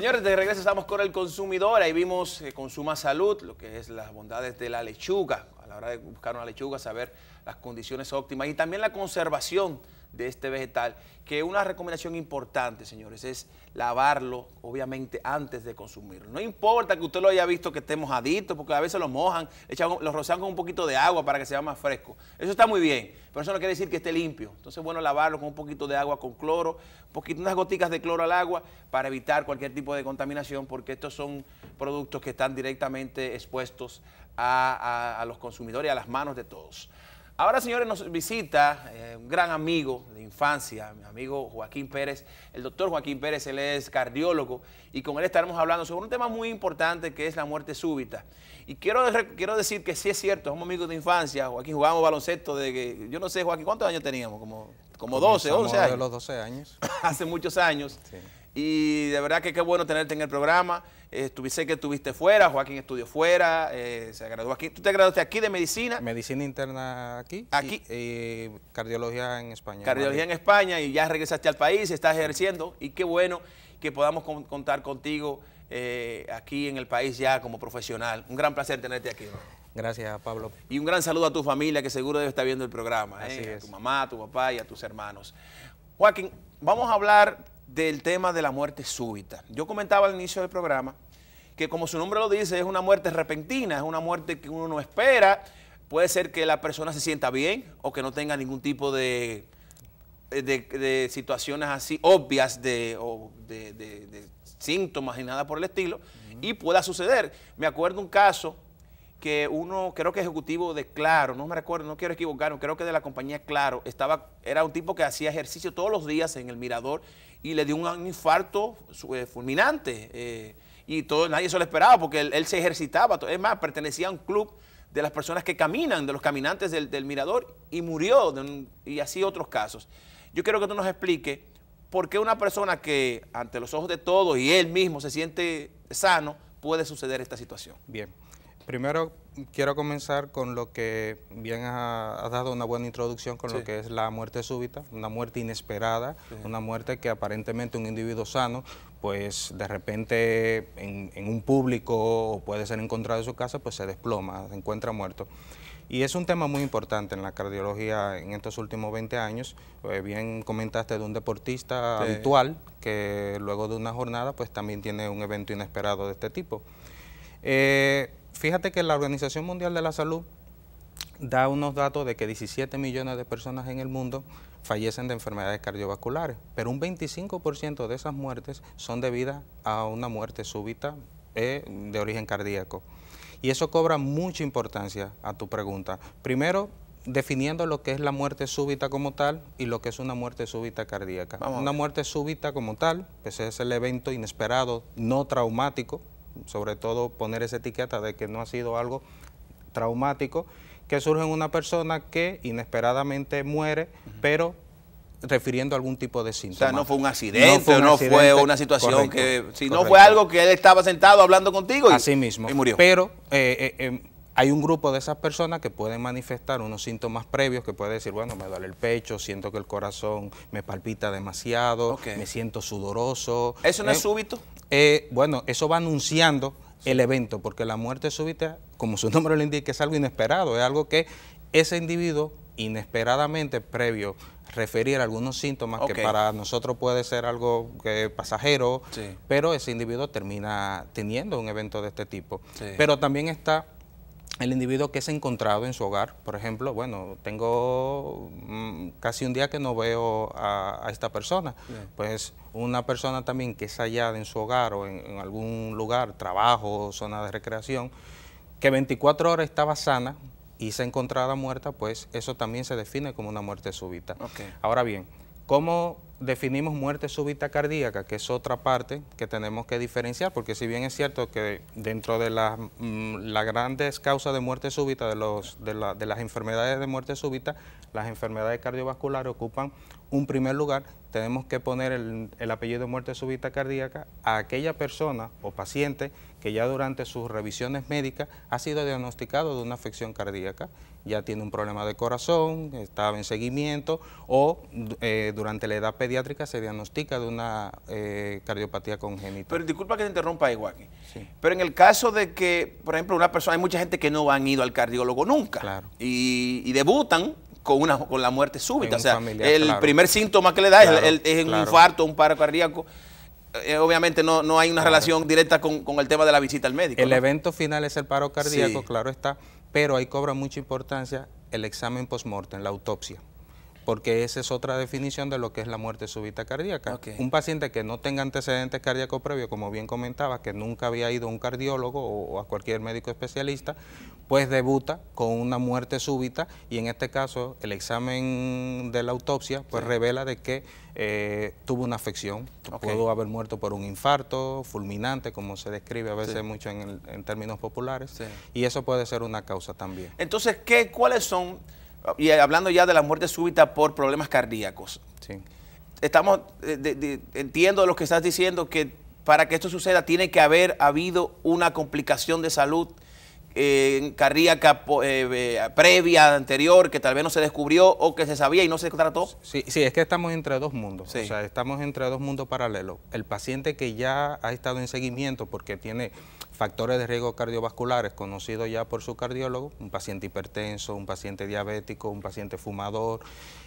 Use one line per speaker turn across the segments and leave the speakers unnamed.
Señores, de regreso estamos con el consumidor. Ahí vimos que eh, Consuma Salud, lo que es las bondades de la lechuga. A la hora de buscar una lechuga, saber las condiciones óptimas y también la conservación de este vegetal, que una recomendación importante, señores, es lavarlo, obviamente, antes de consumirlo. No importa que usted lo haya visto que esté mojadito, porque a veces lo mojan, echan, lo rocean con un poquito de agua para que sea más fresco. Eso está muy bien, pero eso no quiere decir que esté limpio. Entonces, bueno, lavarlo con un poquito de agua con cloro, un poquito, unas goticas de cloro al agua para evitar cualquier tipo de contaminación, porque estos son productos que están directamente expuestos a, los consumidores y a las manos de todos. Ahora, señores, nos visita eh, un gran amigo de infancia, mi amigo Joaquín Pérez, el doctor Joaquín Pérez, él es cardiólogo y con él estaremos hablando sobre un tema muy importante que es la muerte súbita. Y quiero, quiero decir que sí es cierto, somos amigos de infancia, Joaquín jugábamos baloncesto de que, yo no sé, Joaquín, ¿cuántos años teníamos? Como, como 12, 11 años. de los 12 años. Hace muchos años. Y de verdad que qué bueno tenerte en el programa. Eh, estuviste que estuviste fuera, Joaquín estudió fuera, eh, se graduó aquí. ¿Tú te graduaste aquí de
medicina? Medicina interna aquí. Aquí. Y, eh, cardiología en España. Cardiología en
España y ya regresaste al país, estás ejerciendo. Y qué bueno que podamos contar contigo eh, aquí en el país ya como profesional. Un gran placer tenerte aquí.
Gracias, Pablo.
Y un gran saludo a tu familia que seguro debe estar viendo el programa. Eh, a tu mamá, a tu papá y a tus hermanos. Joaquín, vamos a hablar del tema de la muerte súbita. Yo comentaba al inicio del programa que como su nombre lo dice, es una muerte repentina, es una muerte que uno no espera. Puede ser que la persona se sienta bien o que no tenga ningún tipo de, de, situaciones así obvias de síntomas y nada por el estilo, y pueda suceder. Me acuerdo un caso que uno, creo que ejecutivo de Claro, no me recuerdo, no quiero equivocarme, creo que de la compañía Claro, estaba, era un tipo que hacía ejercicio todos los días en el mirador y le dio un infarto eh, fulminante. Eh, y todo, nadie se lo esperaba porque él, se ejercitaba. Es más, pertenecía a un club de las personas que caminan, de los caminantes del, del mirador, y murió, y así otros casos. Yo quiero que tú nos expliques porque una persona que ante los ojos de todos y él mismo se siente sano, puede suceder esta situación.
Bien primero quiero comenzar con lo que bien has dado una buena introducción con lo que es la muerte súbita, una muerte inesperada, una muerte que aparentemente un individuo sano, pues de repente en, un público o puede ser encontrado en su casa, pues se desploma, se encuentra muerto. Y es un tema muy importante en la cardiología en estos últimos 20 años. Eh, bien comentaste de un deportista habitual que luego de una jornada pues también tiene un evento inesperado de este tipo. Eh, fíjate que la Organización Mundial de la Salud da unos datos de que 17 millones de personas en el mundo fallecen de enfermedades cardiovasculares, pero un 25% de esas muertes son debidas a una muerte súbita eh, de origen cardíaco. Y eso cobra mucha importancia a tu pregunta. Primero, definiendo lo que es la muerte súbita como tal y lo que es una muerte súbita cardíaca. una muerte súbita como tal, pues es el evento inesperado, no traumático, sobre todo poner esa etiqueta de que no ha sido algo traumático, que surge en una persona que inesperadamente muere, pero refiriendo a algún tipo de síntoma. O sea, no fue un accidente, no fue, una situación que... Si no fue algo que él
estaba sentado hablando contigo y, Así mismo. murió. Pero
eh, eh, em, hay un grupo de esas personas que pueden manifestar unos síntomas previos que puede decir, bueno, me duele el pecho, siento que el corazón me palpita demasiado, me siento sudoroso. ¿Eso no es eh, súbito? Eh, bueno, eso va anunciando el evento, porque la muerte súbita, como su nombre lo indica, es algo inesperado, es algo que ese individuo inesperadamente previo referir algunos síntomas que para nosotros puede ser algo que pasajero, pero ese individuo termina teniendo un evento de este tipo. Pero también está el individuo que se ha encontrado en su hogar, por ejemplo, bueno, tengo mm, casi un día que no veo a, esta persona, pues una persona también que es hallada en su hogar o en, algún lugar, trabajo, zona de recreación, que 24 horas estaba sana y se encontrada muerta, pues eso también se define como una muerte súbita. Ahora bien, ¿cómo definimos muerte súbita cardíaca, que es otra parte que tenemos que diferenciar, porque si bien es cierto que dentro de las mm, grandes causas de muerte súbita, de, los, de, de las enfermedades de muerte súbita, las enfermedades cardiovasculares ocupan un primer lugar, tenemos que poner el, apellido de muerte súbita cardíaca a aquella persona o paciente que ya durante sus revisiones médicas ha sido diagnosticado de una afección cardíaca, ya tiene un problema de corazón, estaba en seguimiento o eh, durante
la edad pediátrica se diagnostica de una eh, cardiopatía congénita. Pero disculpa que te interrumpa, igual Pero en el caso de que, por ejemplo, una persona, hay mucha gente que no han ido al cardiólogo nunca y debutan con, una, con la muerte súbita. O sea, el primer síntoma que le da es, un infarto, un paro cardíaco. Eh, obviamente no, no, hay una relación directa con, el tema de la visita al médico. El evento
final es el paro cardíaco, claro está, pero ahí cobra mucha importancia el examen post mortem, la autopsia porque esa es otra definición de lo que es la muerte súbita cardíaca. Un paciente que no tenga antecedentes cardíacos previos, como bien comentaba, que nunca había ido a un cardiólogo o, a cualquier médico especialista, pues debuta con una muerte súbita y en este caso el examen de la autopsia pues revela de que eh, tuvo una afección, pudo haber muerto por un infarto fulminante, como se describe a veces mucho en, términos populares, y eso puede ser una causa también.
Entonces, ¿qué, ¿cuáles son y hablando ya de la muerte súbita por problemas cardíacos. Sí. Estamos, eh, entiendo lo que estás diciendo, que para que esto suceda tiene que haber habido una complicación de salud eh, cardíaca eh, previa, anterior, que tal vez no se descubrió o que se sabía y no se trató.
Sí, sí es que estamos entre dos mundos, o sea, estamos entre dos mundos paralelos. El paciente que ya ha estado en seguimiento porque tiene factores de riesgo cardiovasculares conocidos ya por su cardiólogo, un paciente hipertenso, un paciente diabético, un paciente fumador,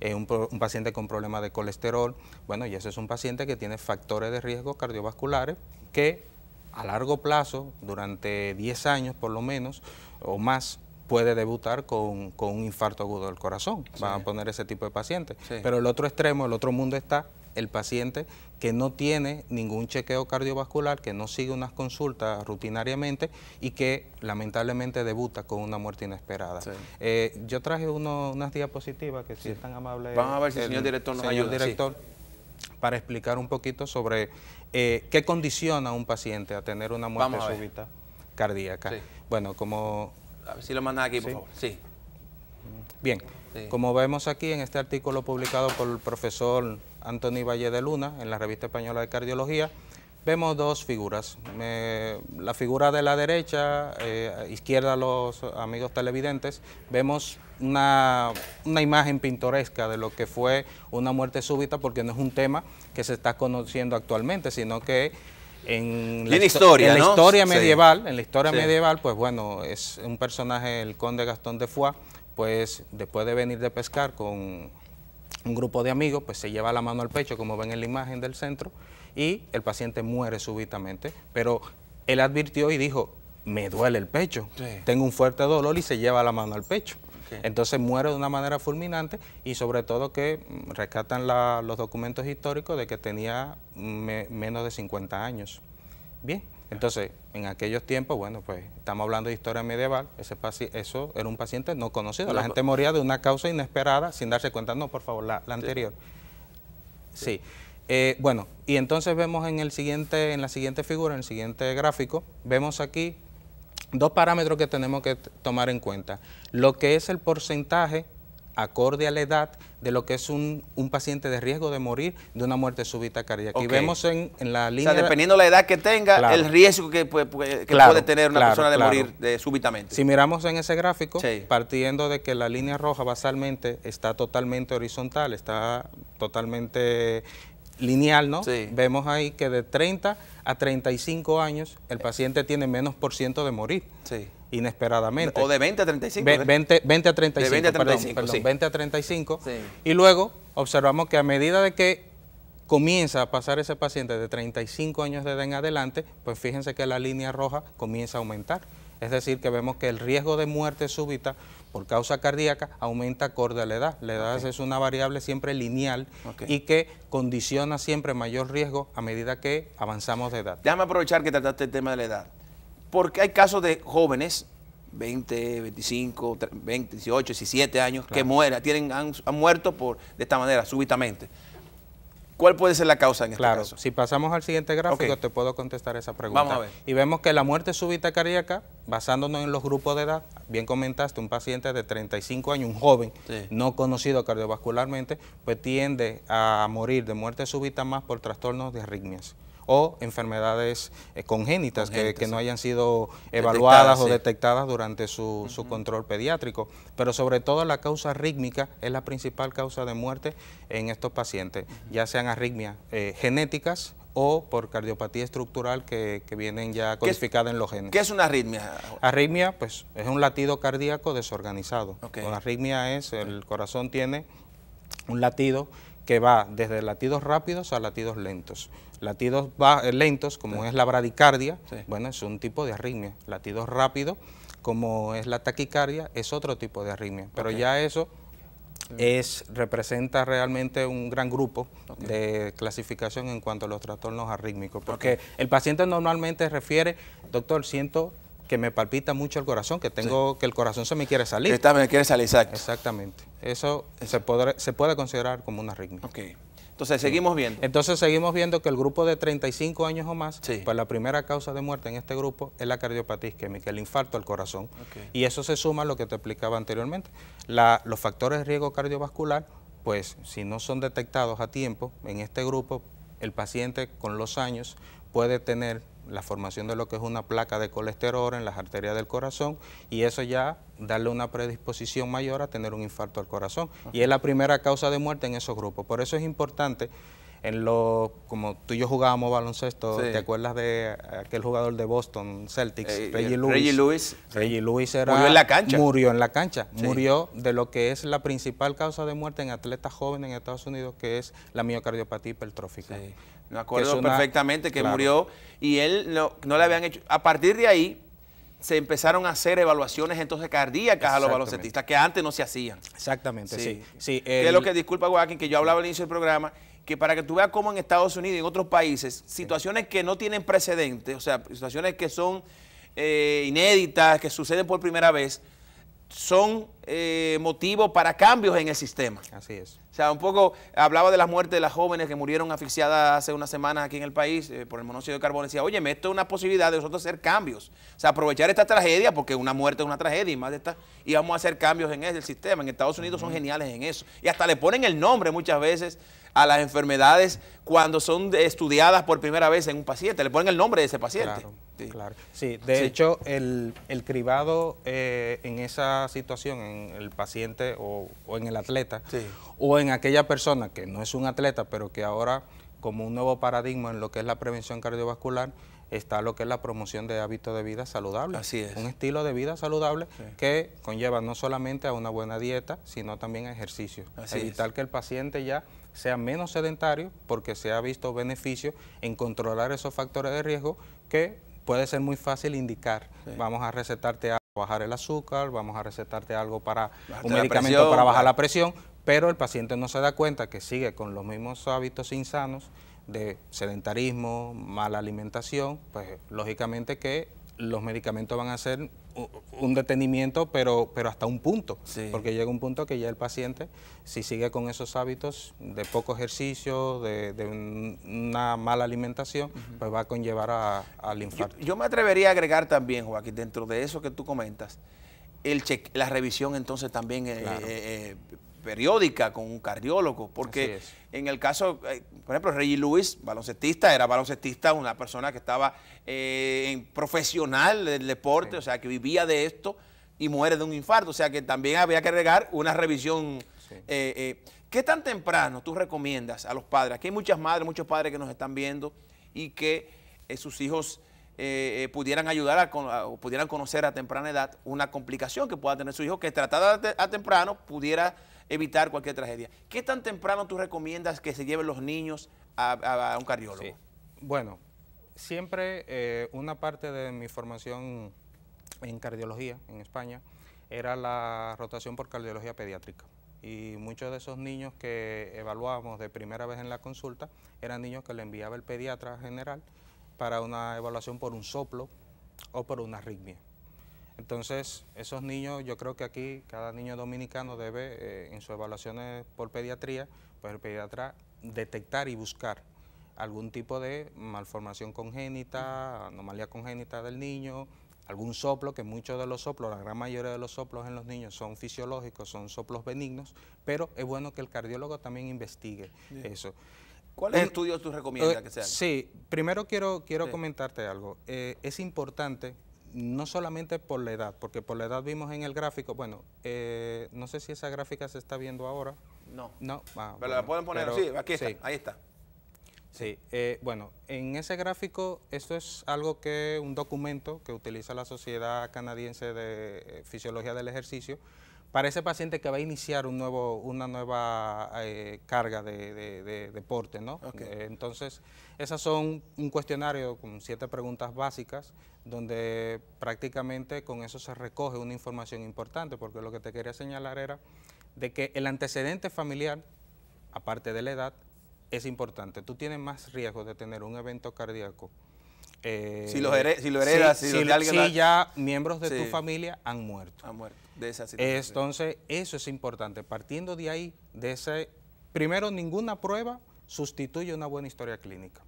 eh, un, paciente con problemas de colesterol. Bueno, y ese es un paciente que tiene factores de riesgo cardiovasculares que a largo plazo, durante 10 años por lo menos o más, puede debutar con, un infarto agudo del corazón. Van a poner ese tipo de pacientes. Pero el otro extremo, el otro mundo está el paciente que no tiene ningún chequeo cardiovascular, que no sigue unas consultas rutinariamente y que lamentablemente debuta con una muerte inesperada. Eh, yo traje unas diapositivas que si es tan amable. Vamos a ver si el señor director nos señor ayuda. Director, para explicar un poquito sobre eh, qué condiciona a un paciente a tener una muerte súbita cardíaca. Bueno, como...
A ver si lo mandan aquí, por favor. Sí. Bien. Como
vemos aquí en este artículo publicado por el profesor Anthony Valle de Luna en la Revista Española de Cardiología, vemos dos figuras. Eh, la figura de la derecha, eh, izquierda los amigos televidentes, vemos una, imagen pintoresca de lo que fue una muerte súbita, porque no es un tema que se está conociendo actualmente, sino que en la, historia, la historia medieval, en la historia medieval, pues bueno, es un personaje, el conde Gastón de Foix, Después, de venir de pescar con un grupo de amigos, pues se lleva la mano al pecho, como ven en la imagen del centro, y el paciente muere súbitamente. Pero él advirtió y dijo, me duele el pecho, tengo un fuerte dolor y se lleva la mano al pecho. Entonces muere de una manera fulminante y sobre todo que rescatan los documentos históricos de que tenía menos de 50 años. Bien, entonces, en aquellos tiempos, bueno, pues estamos hablando de historia medieval, ese eso era un paciente no conocido, la gente moría de una causa inesperada sin darse cuenta, no, por favor, la, anterior. Sí. Eh, bueno, y entonces vemos en, el siguiente, en la siguiente figura, en el siguiente gráfico, vemos aquí dos parámetros que tenemos que tomar en cuenta. Lo que es el porcentaje acorde a la edad de lo que es un, paciente de riesgo de morir de una muerte súbita cardíaca. Y vemos en, la línea... O sea, dependiendo de la edad
que tenga, el riesgo que, puede, que puede tener una persona de morir eh, súbitamente.
Si miramos en ese gráfico, partiendo de que la línea roja basalmente está totalmente horizontal, está totalmente lineal, ¿no? Sí. Vemos ahí que de 30 a 35 años el paciente tiene menos por ciento de morir. Inesperadamente. O de 20 a 35. 20, a 35. De 20 a 35. Perdón, 20 a 35. Y luego observamos que a medida de que comienza a pasar ese paciente de 35 años de edad en adelante, pues fíjense que la línea roja comienza a aumentar. Es decir, que vemos que el riesgo de muerte súbita por causa cardíaca aumenta acorde a la edad. La edad es una variable siempre lineal y que condiciona siempre mayor riesgo a medida que avanzamos de edad.
Déjame aprovechar que trataste el tema de la edad. Porque hay casos de jóvenes, 20, 25, 20, 18, 17 años, que mueren, tienen, han, han muerto por, de esta manera, súbitamente. ¿Cuál puede ser la causa en este claro,
Si pasamos al siguiente gráfico, te puedo contestar esa pregunta. Y vemos que la muerte súbita cardíaca, basándonos en los grupos de edad, bien comentaste, un paciente de 35 años, un joven, no conocido cardiovascularmente, pues tiende a morir de muerte súbita más por trastornos de arritmias o enfermedades eh, congénitas, que, no hayan sido evaluadas o detectadas durante su, control pediátrico. Pero sobre todo la causa rítmica es la principal causa de muerte en estos pacientes, ya sean arritmias eh, genéticas o por cardiopatía estructural que, vienen ya codificadas en los genes. ¿Qué es una arritmia? Arritmia, pues, es un latido cardíaco desorganizado. La arritmia es, el corazón tiene un latido que va desde latidos rápidos a latidos lentos. Latidos eh, lentos, como es la bradicardia, bueno, es un tipo de arritmia. Latidos rápidos, como es la taquicardia, es otro tipo de arritmia. Pero ya eso es, representa realmente un gran grupo de clasificación en cuanto a los trastornos arrítmicos, porque el paciente normalmente refiere, doctor, siento que me palpita mucho el corazón, que tengo que el corazón se me quiere salir. Está, me quiere salir, exacto. Exactamente. Eso se, se, puede considerar como una arritmia. Ok. Entonces seguimos viendo. Entonces seguimos viendo que el grupo de 35 años o más, pues la primera causa de muerte en este grupo es la cardiopatía isquémica, el infarto al corazón. Y eso se suma a lo que te explicaba anteriormente. La, los factores de riesgo cardiovascular, pues si no son detectados a tiempo en este grupo, el paciente con los años puede tener la formación de lo que es una placa de colesterol en las arterias del corazón y eso ya darle una predisposición mayor a tener un infarto al corazón. Y es la primera causa de muerte en esos grupos. Por eso es importante en lo como tú y yo jugábamos baloncesto, ¿te acuerdas de aquel jugador de Boston Celtics, eh, Reggie eh, Lewis? Reggie Lewis, Lewis murió en la cancha. Murió en la cancha, murió de lo que es la principal causa de muerte en atletas jóvenes en Estados Unidos, que es la
miocardiopatía hipertrófica. Me acuerdo perfectamente que murió y él no, le habían hecho. A partir de ahí se empezaron a hacer evaluaciones entonces cardíacas a los baloncetistas que antes no se hacían.
Exactamente, sí.
sí. es lo que disculpa, Joaquín, que yo hablaba al inicio del programa, que para que tú veas cómo en Estados Unidos y en otros países, situaciones que no tienen precedentes, o sea, situaciones que son eh, inéditas, que suceden por primera vez, son eh, motivo para cambios en el sistema. Así es. O sea, un poco hablaba de las muertes de las jóvenes que murieron asfixiadas hace unas semanas aquí en el país eh, por el monóxido de carbono. Decía, oye, esto es una posibilidad de nosotros hacer cambios. O sea, aprovechar esta tragedia, porque una muerte es una tragedia y más de esta, y vamos a hacer cambios en el sistema. En Estados Unidos son geniales en eso. Y hasta le ponen el nombre muchas veces a las enfermedades cuando son estudiadas por primera vez en un paciente, le ponen el nombre de ese paciente.
Claro, de hecho, el, el cribado eh, en esa situación, en el paciente o, en el atleta, o en aquella persona que no es un atleta, pero que ahora, como un nuevo paradigma en lo que es la prevención cardiovascular, está lo que es la promoción de hábitos de vida saludable. Así es. Un estilo de vida saludable que conlleva no solamente a una buena dieta, sino también a ejercicio. Así Evitar que el paciente ya sea menos sedentario porque se ha visto beneficio en controlar esos factores de riesgo que puede ser muy fácil indicar. Vamos a recetarte algo para bajar el azúcar, vamos a recetarte algo para un medicamento para bajar la presión, pero el paciente no se da cuenta que sigue con los mismos hábitos insanos de sedentarismo, mala alimentación, pues lógicamente que los medicamentos van a ser un detenimiento, pero, pero hasta un punto, porque llega un punto que ya el paciente, si sigue con esos hábitos de poco ejercicio, de, una mala alimentación, pues va a conllevar al infarto. Yo, me
atrevería a agregar también, Joaquín, dentro de eso que tú comentas, el la revisión entonces también eh, eh, eh, periódica con un cardiólogo, porque en el caso, eh, por ejemplo, Reggie Lewis, baloncetista, era baloncetista, una persona que estaba eh, en profesional del deporte, o sea, que vivía de esto y muere de un infarto, o sea, que también había que agregar una revisión. Eh, ¿Qué tan temprano tú recomiendas a los padres? Aquí hay muchas madres, muchos padres que nos están viendo y que sus hijos... pudieran ayudar a, o pudieran conocer a temprana edad una complicación que pueda tener su hijo que tratada a temprano pudiera evitar cualquier tragedia. ¿Qué tan temprano tú recomiendas que se lleven los niños a, un cardiólogo? Bueno, siempre eh, una parte
de mi formación en cardiología en España era la rotación por cardiología pediátrica. Y muchos de esos niños que evaluábamos de primera vez en la consulta eran niños que le enviaba el pediatra general para una evaluación por un soplo o por una arritmia. Entonces, esos niños, yo creo que aquí cada niño dominicano debe, eh, en sus evaluaciones por pediatría, pues el pediatra detectar y buscar algún tipo de malformación congénita, anomalía congénita del niño, algún soplo, que muchos de los soplos, la gran mayoría de los soplos en los niños son fisiológicos, son soplos benignos, pero es bueno que el cardiólogo también investigue eso. ¿Cuál estudio eh, estudios tú recomiendas eh, que se haga? Sí, primero quiero, quiero comentarte algo. es importante no solamente por la edad, porque por la edad vimos en el gráfico, bueno, eh, no sé si esa gráfica se está viendo ahora. No. No. Ah, pero la pueden poner, sí, aquí está, sí. ahí está. Sí, eh, bueno, en ese gráfico, esto es algo que, un documento que utiliza la Sociedad Canadiense de eh, Fisiología del Ejercicio, para ese paciente que va a iniciar una nueva eh, carga de, deporte, ¿no? Eh, entonces, esas son un cuestionario con siete preguntas básicas, donde prácticamente con eso se recoge una información importante, porque lo que te quería señalar era de que el antecedente familiar, aparte de la edad, es importante. Tú tienes más riesgo de tener un evento cardíaco eh, si, los lo heredas, si, ya miembros de tu familia han muerto. Eh, entonces, eso es importante. Partiendo de ahí, de ese, primero, ninguna prueba sustituye una buena historia clínica.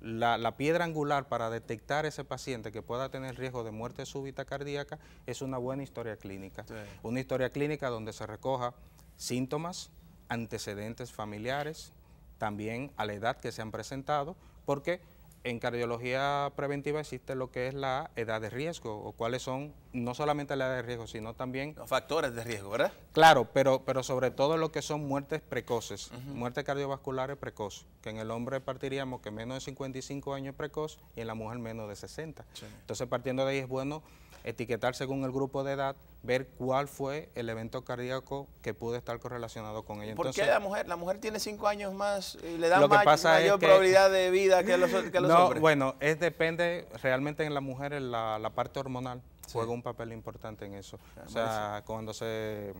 La, piedra angular para detectar ese paciente que pueda tener riesgo de muerte súbita cardíaca es una buena historia clínica. Una historia clínica donde se recoja síntomas, antecedentes familiares, también a la edad que se han presentado, porque en cardiología preventiva existe lo que es la edad de riesgo, o cuáles son no solamente la edad de riesgo, sino también... Los factores de riesgo, ¿verdad? Claro, pero, pero sobre todo lo que son muertes precoces, muertes cardiovasculares precoces, que en el hombre partiríamos que menos de 55 años precoz y en la mujer menos de 60. Entonces, partiendo de ahí es bueno etiquetar según el grupo de edad ver cuál fue el evento cardíaco que pudo estar correlacionado con ella. ¿Por qué la
mujer? La mujer tiene cinco años más y eh, le da mayor probabilidad de vida que los, que no, Bueno,
es depende, realmente en la mujer, la, parte hormonal juega un papel importante en eso. Ah, o sea, cuando se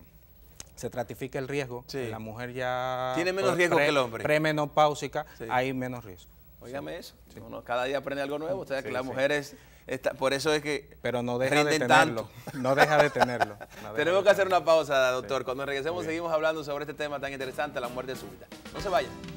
se tratifica el riesgo, la mujer ya... Tiene menos riesgo que el hombre. Premenopáusica, hay menos riesgo.
Óigame eso. cada día aprende algo nuevo. O sea, que las mujeres, está, por
eso es que. Pero no deja de tenerlo. No deja de tenerlo.
Tenemos que hacer una pausa, doctor. Cuando regresemos, seguimos hablando sobre este tema tan interesante, la muerte súbita. No se vayan.